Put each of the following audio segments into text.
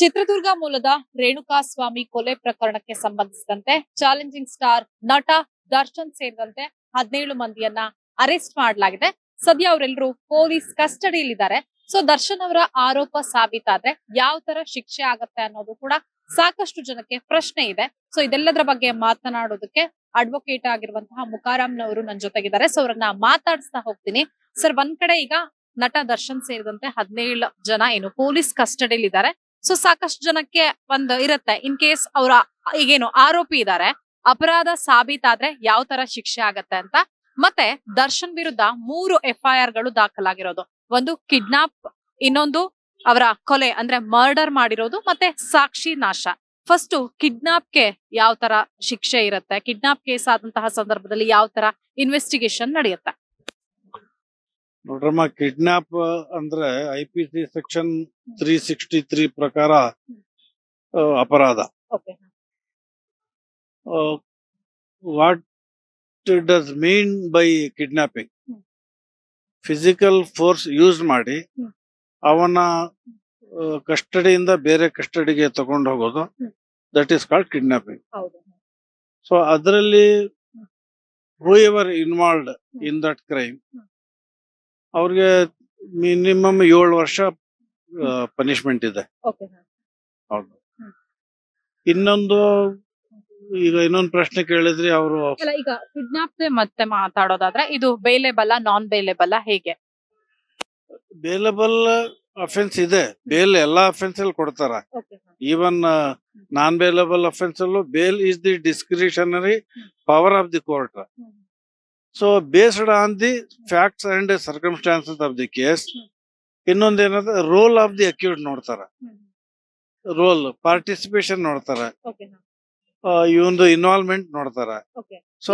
ಚಿತ್ರದುರ್ಗ ಮೂಲದ ರೇಣುಕಾ ಸ್ವಾಮಿ ಕೊಲೆ ಪ್ರಕರಣಕ್ಕೆ ಸಂಬಂಧಿಸಿದಂತೆ ಚಾಲೆಂಜಿಂಗ್ ಸ್ಟಾರ್ ನಟ ದರ್ಶನ್ ಸೇರಿದಂತೆ ಹದಿನೇಳು ಮಂದಿಯನ್ನ ಅರೆಸ್ಟ್ ಮಾಡಲಾಗಿದೆ ಸದ್ಯ ಅವರೆಲ್ಲರೂ ಪೊಲೀಸ್ ಕಸ್ಟಡಿಯಲ್ಲಿದ್ದಾರೆ ಸೊ ದರ್ಶನ್ ಅವರ ಆರೋಪ ಸಾಬೀತಾದ್ರೆ ಯಾವ ತರ ಶಿಕ್ಷೆ ಆಗತ್ತೆ ಅನ್ನೋದು ಕೂಡ ಸಾಕಷ್ಟು ಜನಕ್ಕೆ ಪ್ರಶ್ನೆ ಇದೆ ಸೊ ಇದೆಲ್ಲದರ ಬಗ್ಗೆ ಮಾತನಾಡೋದಕ್ಕೆ ಅಡ್ವೊಕೇಟ್ ಆಗಿರುವಂತಹ ಮುಕಾರಾಮ್ನವರು ನನ್ನ ಜೊತೆಗಿದ್ದಾರೆ ಸೊ ಅವರನ್ನ ಮಾತಾಡಿಸ್ತಾ ಹೋಗ್ತೀನಿ ಸರ್ ಒಂದ್ ಕಡೆ ಈಗ ನಟ ದರ್ಶನ್ ಸೇರಿದಂತೆ ಹದಿನೇಳು ಜನ ಏನು ಪೊಲೀಸ್ ಕಸ್ಟಡಿಯಲ್ಲಿ ಇದ್ದಾರೆ ಸೊ ಸಾಕಷ್ಟು ಜನಕ್ಕೆ ಒಂದು ಇರುತ್ತೆ ಇನ್ ಕೇಸ್ ಅವರ ಈಗೇನು ಆರೋಪಿ ಇದಾರೆ ಅಪರಾಧ ಸಾಬೀತಾದ್ರೆ ಯಾವ ತರ ಶಿಕ್ಷೆ ಆಗತ್ತೆ ಅಂತ ಮತ್ತೆ ದರ್ಶನ್ ವಿರುದ್ಧ ಮೂರು ಎಫ್ಐಆರ್ ಗಳು ದಾಖಲಾಗಿರೋದು ಒಂದು ಕಿಡ್ನಾಪ್ ಇನ್ನೊಂದು ಅವರ ಕೊಲೆ ಅಂದ್ರೆ ಮರ್ಡರ್ ಮಾಡಿರೋದು ಮತ್ತೆ ಸಾಕ್ಷಿ ನಾಶ ಫಸ್ಟ್ ಕಿಡ್ನಾಪ್ಗೆ ಯಾವ ತರ ಶಿಕ್ಷೆ ಇರುತ್ತೆ ಕಿಡ್ನಾಪ್ ಕೇಸ್ ಆದಂತಹ ಸಂದರ್ಭದಲ್ಲಿ ಯಾವ ತರ ಇನ್ವೆಸ್ಟಿಗೇಷನ್ ನಡೆಯುತ್ತೆ ನೋಡ್ರಮ್ಮ ಕಿಡ್ನಾಪ್ ಅಂದ್ರೆ I P C section three sixty three ಪ್ರಕಾರ ಅಪರಾಧ what does mean by kidnapping physical force use ಮಾಡಿ ಅವನ ಕಸ್ಟಡಿಯಿಂದ ಬೇರೆ ಕಸ್ಟಡಿಗೆ ತಗೊಂಡು ಹೋಗೋದು that is called kidnapping so ಅದರಲ್ಲಿ whoever involved in that crime ಅವ್ರಿಗೆ ಮಿನಿಮಮ್ ಏಳು ವರ್ಷ ಪನಿಷ್ಮೆಂಟ್ ಇದೆ ಹೌದು ಇನ್ನೊಂದು ಈಗ ಇನ್ನೊಂದು ಪ್ರಶ್ನೆ ಕೇಳಿದ್ರಿ ಅವರು ಈಗ ಕಿಡ್ನಾಪ್ ಮತ್ತೆ ಮಾತಾಡೋದಾದ್ರೆ ಇದು ಬೇಲೆಬಲ್ಲ ನಾನ್ ಬೇಲೆಬಲ್ಲ ಹೇಗೆ ಬೇಲೆಬಲ್ ಅಫೆನ್ಸ್ ಇದೆ ಬೇಲ್ ಎಲ್ಲಾ ಅಫೆನ್ಸ್ ಅಲ್ಲಿ ಕೊಡ್ತಾರ ಈವನ್ ನಾನ್ ಬೇಲೆಬಲ್ ಅಫೆನ್ಸ್ ಅಲ್ಲೂ bail is the discretionary power of the court so based on the facts and circumstances of the case ಇನ್ನೊಂದ್ ಏನಂದ್ರೆ ರೋಲ್ ಆಫ್ ದಿ ಅಕ್ಯೂಟ್ ನೋಡ್ತಾರ ರೋಲ್ ಪಾರ್ಟಿಸಿಪೇಷನ್ ನೋಡ್ತಾರ ಇವೊಂದು ಇನ್ವಾಲ್ವ್ಮೆಂಟ್ ನೋಡ್ತಾರ ಸೊ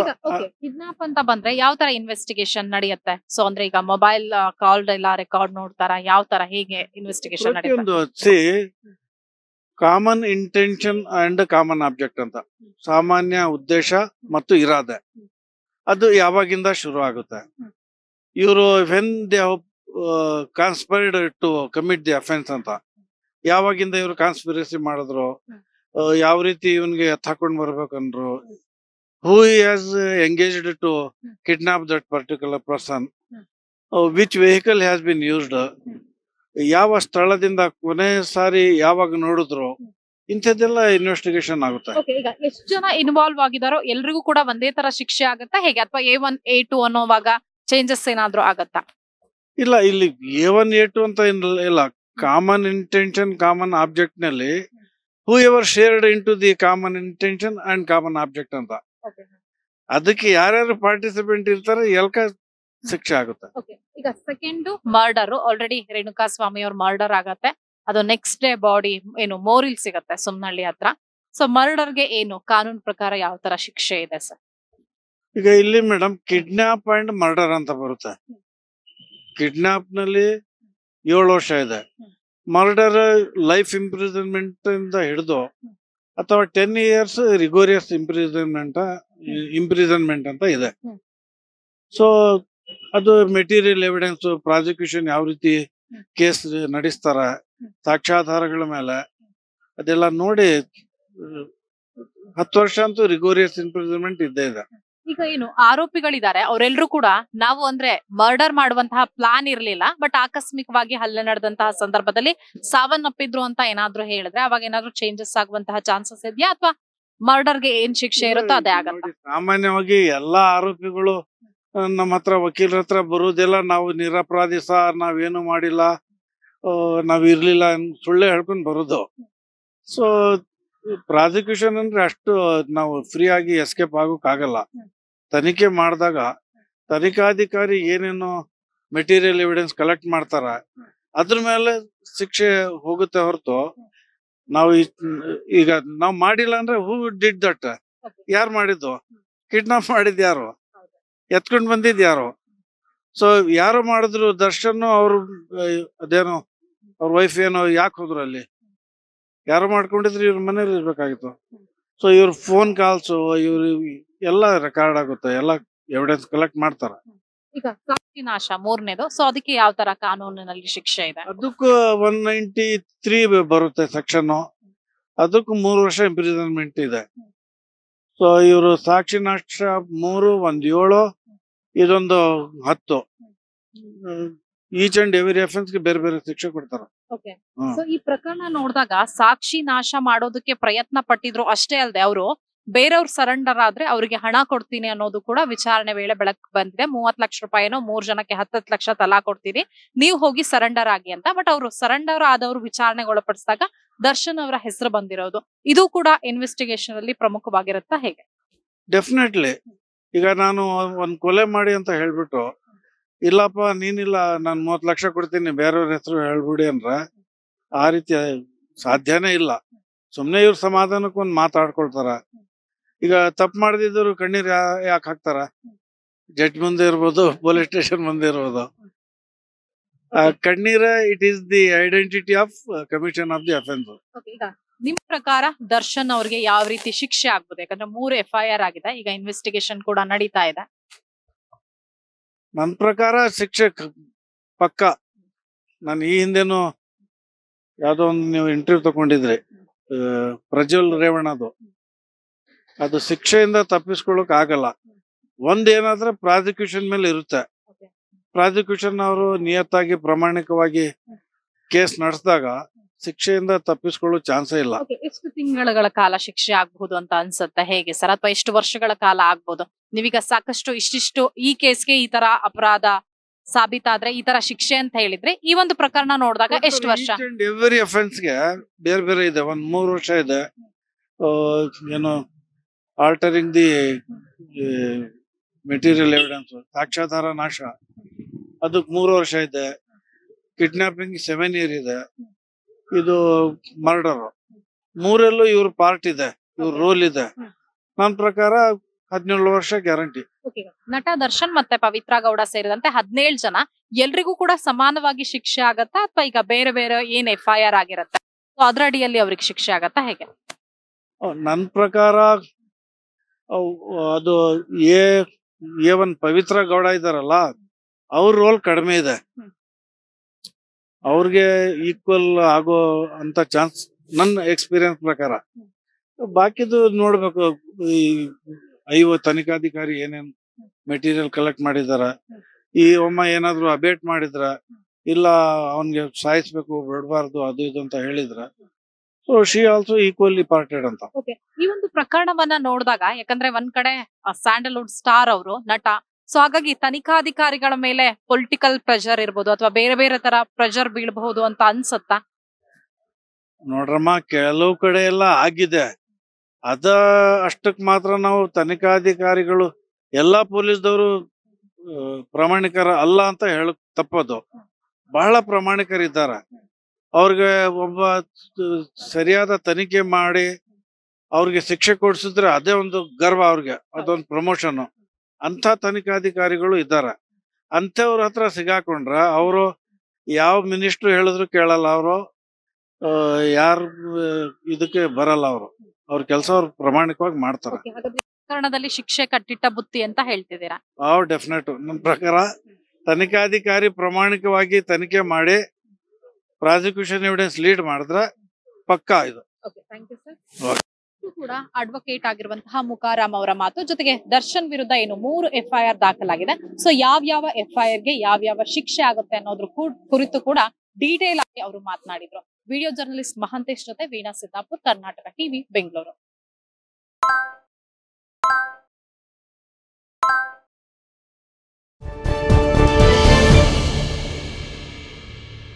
ಕಿಡ್ನಾಪ್ ಅಂತ ಬಂದ್ರೆ ಯಾವ ತರ ಇನ್ವೆಸ್ಟಿಗೇಷನ್ ನಡೆಯುತ್ತೆ ಸೊ ಅಂದ್ರೆ ಈಗ ಮೊಬೈಲ್ ಕಾಲ್ ಎಲ್ಲ ರೆಕಾರ್ಡ್ ನೋಡ್ತಾರ ಯಾವ ತರ ಹೇಗೆ investigation see common intention and common object ಅಂತ ಸಾಮಾನ್ಯ ಉದ್ದೇಶ ಮತ್ತು ಇರಾದೆ ಅದು ಯಾವಾಗಿಂದ ಶುರು ಆಗುತ್ತೆ ಇವರು when they conspired to commit the offence ಅಂತ ಯಾವಾಗಿಂದ ಇವರು ಕಾನ್ಸ್ಪಿರಸಿ ಮಾಡಿದ್ರು ಯಾವ ರೀತಿ ಇವನ್ಗೆ ಎತ್ತಾಕೊಂಡ್ ಬರ್ಬೇಕಂದ್ರು who has engaged to kidnap that particular person which vehicle has been used ಯಾವ ಸ್ಥಳದಿಂದ ಕೊನೆ ಸಾರಿ ಯಾವಾಗ ನೋಡಿದ್ರು ಇಂಥದ್ದೆಲ್ಲ ಇನ್ವೆಸ್ಟಿಗೇಷನ್ ಆಗುತ್ತೆ ಓಕೆ ಈಗ ಎಷ್ಟು ಜನ ಇನ್ವಾಲ್ವ್ ಆಗಿದಾರೋ ಎಲ್ರಿಗೂ ಕೂಡ ಒಂದೇ ತರ ಶಿಕ್ಷೆ ಆಗುತ್ತಾ ಹೇಗೆ ಅಥವಾ ಎ ಒನ್ ಎ ಟು ಅನ್ನೋವಾಗ ಚೇಂಜಸ್ ಏನಾದ್ರೂ ಆಗತ್ತಾ ಇಲ್ಲ ಇಲ್ಲಿ ಎ ಒನ್ ಎ ಟು ಅಂತ ಇಲ್ಲ ಕಾಮನ್ ಇಂಟೆನ್ಷನ್ ಕಾಮನ್ ಆಬ್ಜೆಕ್ಟ್ ನಲ್ಲಿ whoever shared into the common intention and common object ಅಂತ ಅದಕ್ಕೆ ಯಾರ್ಯಾರು ಪಾರ್ಟಿಸಿಪೆಂಟ್ ಇರ್ತಾರೆ ಎಲ್ಕ ಶಿಕ್ಷೆ ಆಗುತ್ತೆ ಈಗ second murder already Renuka Swamy ಅವ್ರ ಮರ್ಡರ್ ಆಗತ್ತೆ ಅದು ನೆಕ್ಸ್ಟ್ ಡೇ ಬಾಡಿ ಏನು ಮೋರಿಲ್ ಸಿಗತ್ತೆ ಸುಮ್ನಹಳ್ಳಿ ಹತ್ರ ಸೊ ಮರ್ಡರ್ಗೆ ಏನು ಕಾನೂನು ಪ್ರಕಾರ ಯಾವ ತರ ಶಿಕ್ಷೆ ಇದೆ ಸರ್ ಈಗ ಇಲ್ಲಿ ಮೇಡಮ್ ಕಿಡ್ನಾಪ್ ಅಂಡ್ ಮರ್ಡರ್ ಅಂತ ಬರುತ್ತೆ ಕಿಡ್ನಾಪ್ ನಲ್ಲಿ ಏಳು ವರ್ಷ ಇದೆ ಮರ್ಡರ್ ಲೈಫ್ ಇಂಪ್ರಿಸನ್ಮೆಂಟ್ ಇಂದ ಹಿಡಿದು ಅಥವಾ ten years rigorous imprisonment imprisonment ಅಂತ ಇದೆ ಸೊ ಅದು ಮೆಟೀರಿಯಲ್ ಎವಿಡೆನ್ಸ್ ಪ್ರಾಸಿಕ್ಯೂಷನ್ ಯಾವ ರೀತಿ ಕೇಸ್ ನಡೆಸ್ತಾರ ಸಾಕ್ಷಾಧಾರಗಳ ಮೇಲೆ ಅದೆಲ್ಲ ನೋಡಿ ಹತ್ತು ವರ್ಷ ಅಂತೂ ರಿಗೋರಿಯಸ್ ಇಂಪ್ರಿಸನ್ಮೆಂಟ್ ಇದ್ದೇ ಇದೆ ಈಗ ಏನು ಆರೋಪಿಗಳಿದ್ದಾರೆ ಅವರೆಲ್ಲರೂ ಕೂಡ ನಾವು ಅಂದ್ರೆ ಮರ್ಡರ್ ಮಾಡುವಂತಹ ಪ್ಲಾನ್ ಇರ್ಲಿಲ್ಲ ಬಟ್ ಆಕಸ್ಮಿಕವಾಗಿ ಹಲ್ಲೆ ನಡೆದಂತಹ ಸಂದರ್ಭದಲ್ಲಿ ಸಾವನ್ನಪ್ಪಿದ್ರು ಅಂತ ಏನಾದ್ರು ಹೇಳಿದ್ರೆ ಅವಾಗ ಏನಾದ್ರು ಚೇಂಜಸ್ ಆಗುವಂತಹ ಚಾನ್ಸಸ್ ಇದೆಯಾ ಅಥವಾ ಮರ್ಡರ್ಗೆ ಏನ್ ಶಿಕ್ಷೆ ಇರುತ್ತೋ ಅದೇ ಆಗಲ್ಲ ಸಾಮಾನ್ಯವಾಗಿ ಎಲ್ಲಾ ಆರೋಪಿಗಳು ನಮ್ಮ ಹತ್ರ ವಕೀಲರ ಹತ್ರ ಬರುವುದಿಲ್ಲ ನಾವು ನಿರಪರಾಧಿ ಸಾರ್ ನಾವೇನು ಮಾಡಿಲ್ಲ ನಾವ್ ಇರ್ಲಿಲ್ಲ ಸುಳ್ಳೆ ಹೇಳ್ಕೊಂಡ್ ಬರೋದು ಸೊ ಪ್ರಾಸಿಕ್ಯೂಷನ್ ಅಂದ್ರೆ ಅಷ್ಟು ನಾವು ಫ್ರೀ ಆಗಿ ಎಸ್ಕೇಪ್ ಆಗೋಕ್ ಆಗಲ್ಲ ತನಿಖೆ ಮಾಡಿದಾಗ ತನಿಖಾಧಿಕಾರಿ ಏನೇನೋ ಮೆಟೀರಿಯಲ್ ಎವಿಡೆನ್ಸ್ ಕಲೆಕ್ಟ್ ಮಾಡ್ತಾರ ಅದ್ರ ಮೇಲೆ ಶಿಕ್ಷೆ ಹೋಗುತ್ತೆ ಹೊರತು ನಾವು ಈಗ ನಾವ್ ಮಾಡಿಲ್ಲ ಅಂದ್ರೆ ಹೂ ಡಿಡ್ ದಟ್ ಯಾರು ಮಾಡಿದ್ದು ಕಿಡ್ನಾಪ್ ಮಾಡಿದ್ಯಾರು ಯಾರು ಎತ್ಕೊಂಡ್ ಬಂದಿದ್ ಯಾರು ಸೊ ಯಾರು ಮಾಡಿದ್ರು ದರ್ಶನ್ ಅವರು ಅದೇನೋ ಅವ್ರ ವೈಫ್ ಏನೋ ಯಾಕೆ ಹೋದ್ರು ಅಲ್ಲಿ ಯಾರು ಮಾಡ್ಕೊಂಡಿದ್ರು ಇವ್ರ ಮನೇಲಿ ಇರ್ಬೇಕಾಗಿತ್ತು ಸೊ ಇವ್ರ ಫೋನ್ ಕಾಲ್ಸು ಇವ್ರ ಎಲ್ಲ ರೆಕಾರ್ಡ್ ಆಗುತ್ತೆ ಎಲ್ಲ ಎವಿಡೆನ್ಸ್ ಕಲೆಕ್ಟ್ ಮಾಡ್ತಾರೆ ಈಗ ಮೂರನೇದು ಸೊ ಅದಕ್ಕೆ ಯಾವ ತರ ಕಾನೂನಿನಲ್ಲಿ ಶಿಕ್ಷೆ ಇದೆ ಅದಕ್ಕೂ ಒನ್ ನೈಂಟಿ ತ್ರೀ ಬರುತ್ತೆ ಸೆಕ್ಷನ್ ಅದಕ್ಕೂ ಮೂರು ವರ್ಷ ಇಂಪ್ರಿಸನ್ಮೆಂಟ್ ಇದೆ ಸೊ ಇವರು ಸಾಕ್ಷಿ ನಾಶ ಮೂರು ಒಂದ್ ಏಳು ಇದೊಂದು ಹತ್ತು ಈಚ್ ಅಂಡ್ ಎವ್ರಿ ಅಫೆನ್ಸ್ ಬೇರೆ ಬೇರೆ ಶಿಕ್ಷೆ ಕೊಡ್ತಾರೆ ಈ ಪ್ರಕರಣ ನೋಡಿದಾಗ ಸಾಕ್ಷಿ ನಾಶ ಮಾಡೋದಕ್ಕೆ ಪ್ರಯತ್ನ ಪಟ್ಟಿದ್ರು ಅಷ್ಟೇ ಅಲ್ಲದೆ ಅವರು ಬೇರೆಯವ್ರು ಸರೆಂಡರ್ ಆದ್ರೆ ಅವರಿಗೆ ಹಣ ಕೊಡ್ತೀನಿ ಅನ್ನೋದು ಕೂಡ ವಿಚಾರಣೆ ವೇಳೆ ಬೆಳಕ್ ಬಂದಿದೆ ಮೂವತ್ ಲಕ್ಷ ರೂಪಾಯಿನೋ ಮೂರ್ ಜನಕ್ಕೆ ಹತ್ತತ್ ಲಕ್ಷ ತಲಾ ಕೊಡ್ತೀನಿ ನೀವು ಹೋಗಿ ಸರೆಂಡರ್ ಆಗಿ ಅಂತ ಬಟ್ ಅವರು ಸರೆಂಡರ್ ಆದವರು ವಿಚಾರಣೆಗೊಳಪಡಿಸಿದಾಗ ದರ್ಶನ್ ಅವರ ಹೆಸರು ಬಂದಿರೋದು ಇದು ಕೂಡ ಇನ್ವೆಸ್ಟಿಗೇಷನ್ ಅಲ್ಲಿ ಪ್ರಮುಖವಾಗಿರುತ್ತಾ ಹೇಗೆ ಡೆಫಿನೆಟ್ಲಿ ಈಗ ನಾನು ಒಂದ್ ಕೊಲೆ ಮಾಡಿ ಅಂತ ಹೇಳ್ಬಿಟ್ಟು ಇಲ್ಲಪ್ಪ ನೀನಿಲ್ಲ ನಾನು ಮೂವತ್ ಲಕ್ಷ ಕೊಡ್ತೀನಿ ಬೇರೆಯವ್ರ ಹೆಸರು ಹೇಳ್ಬಿಡಿ ಅಂದ್ರ ಆ ರೀತಿ ಸಾಧ್ಯನೇ ಇಲ್ಲ ಸುಮ್ನೆ ಇವ್ರ ಸಮಾಧಾನಕ್ಕೊಂದು ಮಾತಾಡ್ಕೊಳ್ತಾರ ಈಗ ತಪ್ಪು ಮಾಡದಿದ್ರು ಕಣ್ಣೀರ್ ಯಾಕೆ ಹಾಕ್ತಾರ ಜಡ್ಜ್ ಮುಂದೆ ಇರ್ಬೋದು ಪೊಲೀಸ್ ಸ್ಟೇಷನ್ ಮುಂದೆ ಇರ್ಬೋದು ಕಣ್ಣೀರ it is the identity of commission of the offence ನಿಮ್ ಪ್ರಕಾರ ದರ್ಶನ್ ಅವ್ರಿಗೆ ಯಾವ ರೀತಿ ಶಿಕ್ಷೆ ಆಗ್ಬೋದು ಯಾಕಂದ್ರೆ ಮೂರು ಎಫ್ ಐ ಆರ್ ಆಗಿದೆ ಈಗ ಇನ್ವೆಸ್ಟಿಗೇಷನ್ ಕೂಡ ನಡೀತಾ ಇದೆ ನನ್ನ ಪ್ರಕಾರ ಶಿಕ್ಷೆ ಪಕ್ಕ ನಾನು ಈ ಹಿಂದೆನೂ ಯಾವುದೋ ಒಂದು ನೀವು ಇಂಟರ್ವ್ಯೂ ತಗೊಂಡಿದ್ರಿ ಪ್ರಜ್ವಲ್ ರೇವಣ್ಣದು ಅದು ಶಿಕ್ಷೆಯಿಂದ ತಪ್ಪಿಸ್ಕೊಳ್ಳೋಕೆ ಆಗಲ್ಲ ಒಂದೇನಾದ್ರೆ ಪ್ರಾಸಿಕ್ಯೂಷನ್ ಮೇಲೆ ಇರುತ್ತೆ ಪ್ರಾಸಿಕ್ಯೂಷನ್ ಅವರು ನಿಯತ್ತಾಗಿ ಪ್ರಾಮಾಣಿಕವಾಗಿ ಕೇಸ್ ನಡೆಸಿದಾಗ ಶಿಕ್ಷೆಯಿಂದ ತಪ್ಪಿಸಿಕೊಳ್ಳೋ ಚಾನ್ಸ್ ಇಲ್ಲ ಎಷ್ಟು ತಿಂಗಳ ಕಾಲ ಶಿಕ್ಷೆ ಆಗ್ಬಹುದು ಅಂತ ಅನ್ಸುತ್ತೆ ಹೇಗೆ ಸರ್ ಅಥವಾ ಎಷ್ಟು ವರ್ಷಗಳ ಕಾಲ ಆಗ್ಬಹುದು ನೀವೀಗ ಸಾಕಷ್ಟು ಇಷ್ಟಿಷ್ಟು ಈ ಕೇಸ್ಗೆ ಈ ತರ ಅಪರಾಧ ಸಾಬೀತಾದ್ರೆ ಈ ತರ ಶಿಕ್ಷೆ ಅಂತ ಹೇಳಿದ್ರೆ ಈ ಒಂದು ಪ್ರಕರಣ ನೋಡಿದಾಗ ಎಷ್ಟು ವರ್ಷ ಎವ್ರಿ ಗೆ ಬೇರೆ ಬೇರೆ ಇದೆ ಒಂದ್ ಮೂರು ವರ್ಷ ಇದೆ ಏನು ಆಲ್ಟರಿಂಗ್ ದಿ ಮೆಟೀರಿಯಲ್ ಎವಿಡೆನ್ಸ್ ಸಾಕ್ಷ್ಯಾಧಾರ ನಾಶ ಅದಕ್ಕೆ ಮೂರು ವರ್ಷ ಇದೆ ಕಿಡ್ನಾಪಿಂಗ್ ಸೆವೆನ್ ಇಯರ್ ಇದೆ ಇದು ಮರ್ಡರ್ ಮೂರಲ್ಲೂ ಇವ್ರ ಪಾರ್ಟ್ ಇದೆ ಇವ್ರ ರೋಲ್ ಇದೆ ನನ್ನ ಪ್ರಕಾರ ಹದಿನೇಳು ವರ್ಷ ಗ್ಯಾರಂಟಿ ನಟ ದರ್ಶನ್ ಮತ್ತೆ ಪವಿತ್ರ ಗೌಡ ಸೇರಿದಂತೆ ಹದಿನೇಳು ಜನ ಎಲ್ರಿಗೂ ಕೂಡ ಸಮಾನವಾಗಿ ಶಿಕ್ಷೆ ಆಗತ್ತಾ ಅಥವಾ ಈಗ ಬೇರೆ ಬೇರೆ ಏನ್ ಎಫ್ ಐ ಆರ್ ಆಗಿರತ್ತೆ ಅದ್ರ ಅಡಿಯಲ್ಲಿ ಅವ್ರಿಗೆ ಶಿಕ್ಷೆ ಆಗತ್ತಾ ಹೇಗೆ ನನ್ನ ಪ್ರಕಾರ ಅದು ಎ ಒನ್ ಪವಿತ್ರ ಗೌಡ ಇದಾರಲ್ಲ ಅವ್ರ ರೋಲ್ ಕಡಿಮೆ ಇದೆ ಅವ್ರಿಗೆ ಈಕ್ವಲ್ ಆಗೋ ಅಂತ ಚಾನ್ಸ್ ನನ್ನ ಎಕ್ಸ್ಪೀರಿಯನ್ಸ್ ಪ್ರಕಾರ ಬಾಕಿದು ನೋಡ್ಬೇಕು ಈ ಐವ ತನಿಖಾಧಿಕಾರಿ ಏನೇನ್ ಮೆಟೀರಿಯಲ್ ಕಲೆಕ್ಟ್ ಮಾಡಿದಾರ ಈ ಒಮ್ಮ ಏನಾದ್ರು ಅಬೇಟ್ ಮಾಡಿದ್ರ ಇಲ್ಲ ಅವನ್ಗೆ ಸಾಯಿಸ್ಬೇಕು ಬಿಡಬಾರ್ದು ಅದು ಇದು ಅಂತ ಹೇಳಿದ್ರ so she also equally parted ಅಂತ ಈ ಒಂದು ಪ್ರಕರಣವನ್ನ ನೋಡಿದಾಗ ಯಾಕಂದ್ರೆ ಒಂದ್ ಕಡೆ ಸ್ಯಾಂಡಲ್ವುಡ್ ಸ್ಟಾರ್ ಅವರು ನಟ ಸೊ ಹಾಗಾಗಿ ತನಿಖಾಧಿಕಾರಿಗಳ ಮೇಲೆ ಪೊಲಿಟಿಕಲ್ ಪ್ರೆಷರ್ ಇರ್ಬೋದು ಅಥವಾ ಬೇರೆ ಬೇರೆ ತರ ಪ್ರೆಷರ್ ಬೀಳಬಹುದು ಅಂತ ಅನ್ಸುತ್ತಾ ನೋಡ್ರಮ್ಮ ಕೆಲವು ಕಡೆ ಎಲ್ಲ ಆಗಿದೆ ಅದ ಅಷ್ಟಕ್ ಮಾತ್ರ ನಾವು ತನಿಖಾಧಿಕಾರಿಗಳು ಎಲ್ಲಾ ಪೊಲೀಸ್ದವರು ಪ್ರಾಮಾಣಿಕರ ಅಲ್ಲ ಅಂತ ಹೇಳ ತಪ್ಪದು ಬಹಳ ಇದ್ದಾರೆ ಅವ್ರಿಗೆ ಒಬ್ಬ ಸರಿಯಾದ ತನಿಖೆ ಮಾಡಿ ಅವ್ರಿಗೆ ಶಿಕ್ಷೆ ಕೊಡಿಸಿದ್ರೆ ಅದೇ ಒಂದು ಗರ್ವ ಅವ್ರಿಗೆ ಅದೊಂದು ಪ್ರಮೋಷನ್ ಅಂತ ತನಿಖಾಧಿಕಾರಿಗಳು ಇದ್ದಾರೆ ಅಂಥವ್ರ ಹತ್ರ ಸಿಗಾಕೊಂಡ್ರ ಅವರು ಯಾವ ಮಿನಿಸ್ಟ್ರು ಹೇಳಿದ್ರು ಕೇಳಲ್ಲ ಅವರು ಯಾರು ಇದಕ್ಕೆ ಬರಲ್ಲ ಅವರು ಅವ್ರ ಕೆಲಸ ಅವ್ರು ಪ್ರಾಮಾಣಿಕವಾಗಿ ಮಾಡ್ತಾರೆ ಶಿಕ್ಷೆ ಕಟ್ಟಿಟ್ಟ ಬುತ್ತಿ ಅಂತ ಹೇಳ್ತಿದ್ದೀರಾ ಡೆಫಿನೆಟ್ ನಮ್ಮ ಪ್ರಕಾರ ತನಿಖಾಧಿಕಾರಿ ಪ್ರಾಮಾಣಿಕವಾಗಿ ತನಿಖೆ ಮಾಡಿ ಪ್ರಾಸಿಕ್ಯೂಷನ್ ಎವಿಡೆನ್ಸ್ ಲೀಡ್ ಮಾಡಿದ್ರೆ ಪಕ್ಕಾ ಇದು ಕೂಡ ಅಡ್ವೊಕೇಟ್ ಆಗಿರುವಂತಹ ಮುಕಾರಾಮ್ ಅವರ ಮಾತು ಜೊತೆಗೆ ದರ್ಶನ್ ವಿರುದ್ಧ ಏನು ಮೂರು ಎಫ್ಐಆರ್ ದಾಖಲಾಗಿದೆ ಸೊ ಯಾವ ಯಾವ ಎಫ್ಐಆರ್ ಗೆ ಯಾವ ಯಾವ ಶಿಕ್ಷೆ ಆಗುತ್ತೆ ಅನ್ನೋದ್ರ ಕುರಿತು ಕೂಡ ಡೀಟೇಲ್ ಆಗಿ ಅವರು ಮಾತನಾಡಿದ್ರು ವಿಡಿಯೋ ಜರ್ನಲಿಸ್ಟ್ ಮಹಂತೇಶ್ ಜೊತೆ ವೀಣಾ ಸಿದ್ದಾಪುರ್ ಕರ್ನಾಟಕ ಟಿವಿ ಬೆಂಗಳೂರು